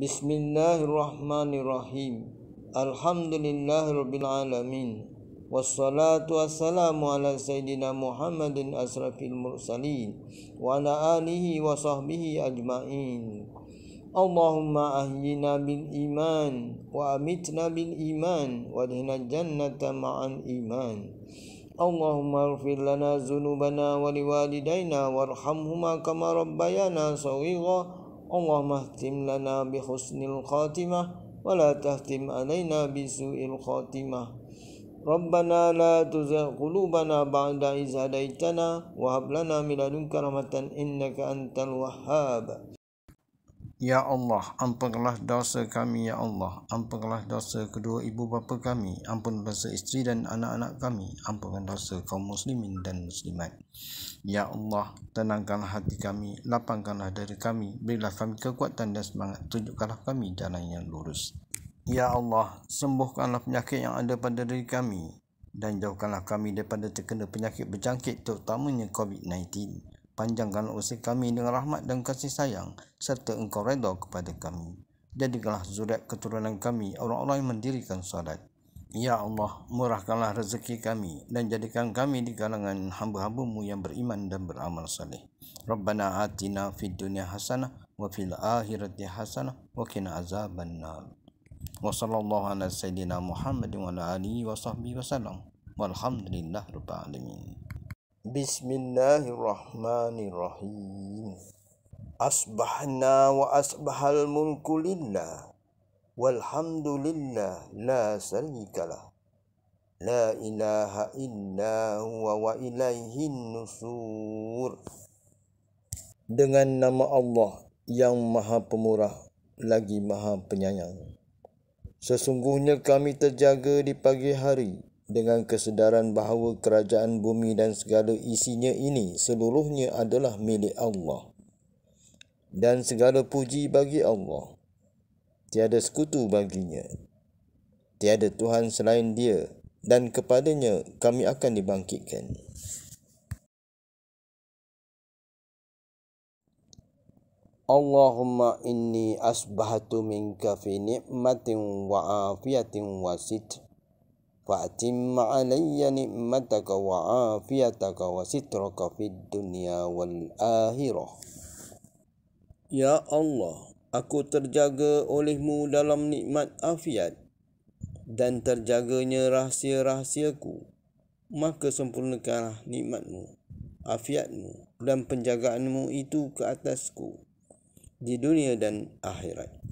بسم الله الرحمن الرحيم الحمد لله رب العالمين والصلاة والسلام على سيدنا محمد أشرف المرسلين وعلى آله وصحبه أجمعين اللهم أهينا بالإيمان وأمتنا بالإيمان وادهنا الجنة مع الإيمان اللهم اغفر لنا ذنوبنا ولوالدينا وارحمهما كما ربيانا صغيرا اللهم اهتم لنا بحسن الخاتمة ولا تهتم علينا بسوء الخاتمة ربنا لا تزغ قلوبنا بعد إذ هديتنا وهب لنا من لدنك رحمة إنك أنت الوهاب Ya Allah, ampunlah dosa kami, Ya Allah. Ampunlah dosa kedua ibu bapa kami. Ampunlah dosa isteri dan anak-anak kami. ampunkan dosa kaum muslimin dan muslimat. Ya Allah, tenangkanlah hati kami, lapangkanlah dari kami, berilah kami kekuatan dan semangat, tunjukkanlah kami jalan yang lurus. Ya Allah, sembuhkanlah penyakit yang ada pada diri kami dan jauhkanlah kami daripada terkena penyakit berjangkit terutamanya COVID-19. Panjangkan usia kami dengan rahmat dan kasih sayang serta engkau redha kepada kami. Jadikanlah zuriat keturunan kami orang-orang yang mendirikan solat. Ya Allah, murahkanlah rezeki kami dan jadikan kami di kalangan hamba-hambamu yang beriman dan beramal saleh. Rabbana atina fid dunya hasanah wa fil akhirati hasanah wa qina azabannar. Wa sallallahu ala sayyidina Muhammad wa ala alihi wa sahbihi wa sallam. Walhamdulillah rabbil alamin. Bismillahirrahmanirrahim. Asbahna wa asbahal mulku lillah walhamdulillah la syarikalah la ilaha illa huwa wa ilaihi nusur dengan nama Allah yang Maha Pemurah lagi Maha Penyayang sesungguhnya kami terjaga di pagi hari dengan kesedaran bahawa kerajaan bumi dan segala isinya ini seluruhnya adalah milik Allah dan segala puji bagi Allah tiada sekutu baginya. Tiada Tuhan selain dia dan kepadanya kami akan dibangkitkan. Allahumma inni asbahtu minka fi ni'matin wa afiyatin wa sit. فأتم علي نعمتك وعافيتك وسترك في الدنيا والآخرة يا الله aku terjaga olehmu dalam nikmat afiat dan terjaganya rahsia-rahsiaku. Maka sempurnakanlah nikmatmu, afiatmu dan penjagaanmu itu ke atasku di dunia dan akhirat.